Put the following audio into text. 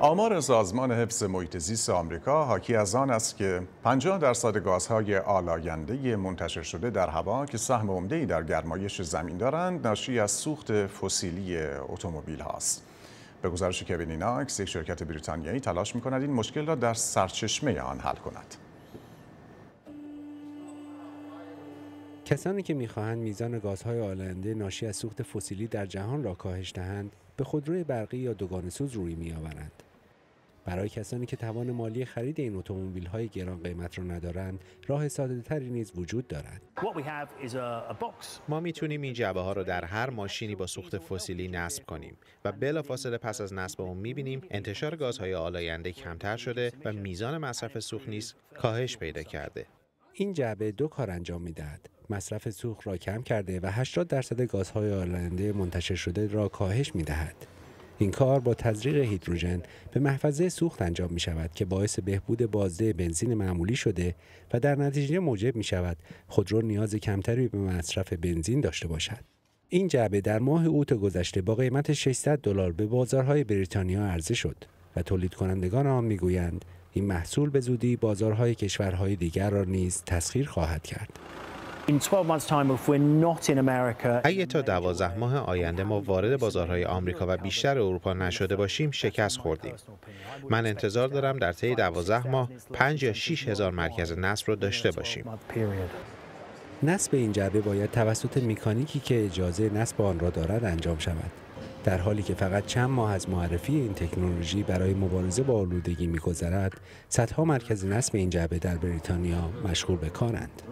آمار سازمان حفظ محیط زیست آمریکا حاکی از آن است که 50 درصد گازهای آلاینده منتشر شده در هوا که سهم عمده‌ای در گرمایش زمین دارند ناشی از سوخت فسیلی اتومبیل هاست. به گزارش کوین ایناکس یک شرکت بریتانیایی تلاش می‌کند این مشکل را در سرچشمه آن حل کند. کسانی که میخواهند میزان گازهای آلاینده ناشی از سوخت فسیلی در جهان را کاهش دهند به خودروی برقی یا دوگانه روی میآورند برای کسانی که توان مالی خرید این اتومبیل های گران قیمت را ندارند راه ساده تری نیز وجود دارد ما میتونیم این جعبه ها را در هر ماشینی با سوخت فسیلی نصب کنیم و بلافاصله پس از نصب اون میبینیم انتشار گازهای آلاینده کمتر شده و میزان مصرف سوخت نیز کاهش پیدا کرده این جعبه دو کار انجام میدهد مصرف سوخت را کم کرده و 80 درصد گازهای آلاینده منتشر شده را کاهش میدهد این کار با تزریق هیدروژن به محفظه سوخت انجام می شود که باعث بهبود بازده بنزین معمولی شده و در نتیجه موجب می شود خودرو نیاز کمتری به مصرف بنزین داشته باشد. این جعبه در ماه اوت گذشته با قیمت 600 دلار به بازارهای بریتانیا عرضه شد و تولید کنندگان آن میگویند این محصول به زودی بازارهای کشورهای دیگر را نیز تسخیر خواهد کرد. اگه تا دوازه ماه آینده ما وارد بازارهای آمریکا و بیشتر اروپا نشده باشیم شکست خوردیم من انتظار دارم در طی دوازه ماه پنج یا شیش هزار مرکز نصب رو داشته باشیم نصب این جعبه باید توسط میکانیکی که اجازه نصب آن را دارد انجام شود در حالی که فقط چند ماه از معرفی این تکنولوژی برای مبارزه با آلودگی میگذرد صدها مرکز نصب این جعبه در بریتانیا مشغول به کارند